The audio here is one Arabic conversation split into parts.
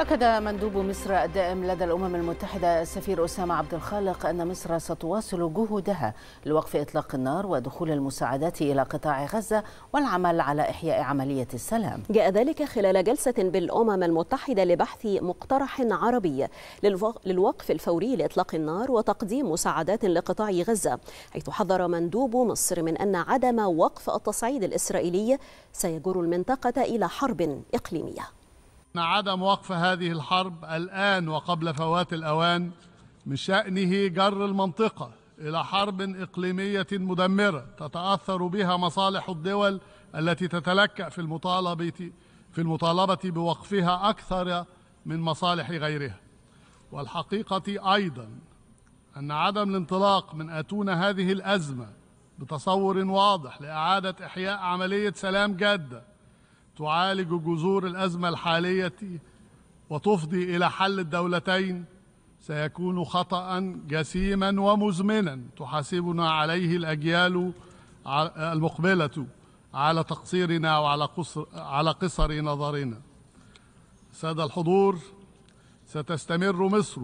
أكد مندوب مصر الدائم لدى الأمم المتحدة السفير أسامة عبد الخالق أن مصر ستواصل جهودها لوقف إطلاق النار ودخول المساعدات إلى قطاع غزة والعمل على إحياء عملية السلام. جاء ذلك خلال جلسة بالأمم المتحدة لبحث مقترح عربي للوقف الفوري لإطلاق النار وتقديم مساعدات لقطاع غزة، حيث حذر مندوب مصر من أن عدم وقف التصعيد الإسرائيلي سيجر المنطقة إلى حرب إقليمية. ان عدم وقف هذه الحرب الآن وقبل فوات الأوان من شأنه جر المنطقة إلى حرب إقليمية مدمرة تتأثر بها مصالح الدول التي تتلكأ في المطالبة في المطالبة بوقفها أكثر من مصالح غيرها والحقيقة أيضا أن عدم الانطلاق من أتون هذه الأزمة بتصور واضح لإعادة إحياء عملية سلام جادة تعالج جذور الأزمة الحالية وتفضي إلى حل الدولتين سيكون خطأ جسيما ومزمنا تحاسبنا عليه الأجيال المقبلة على تقصيرنا وعلى قصر على قصر نظرنا سادة الحضور ستستمر مصر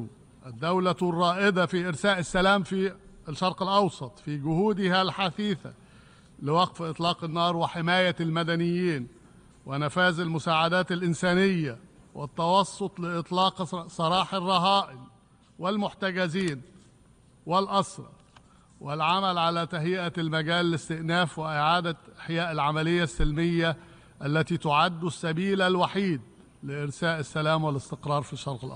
الدولة الرائدة في إرساء السلام في الشرق الأوسط في جهودها الحثيثة لوقف إطلاق النار وحماية المدنيين ونفاذ المساعدات الإنسانية والتوسط لإطلاق سراح الرهائن والمحتجزين والأسرى والعمل على تهيئة المجال لاستئناف وإعادة إحياء العملية السلمية التي تعد السبيل الوحيد لإرساء السلام والاستقرار في الشرق الأوسط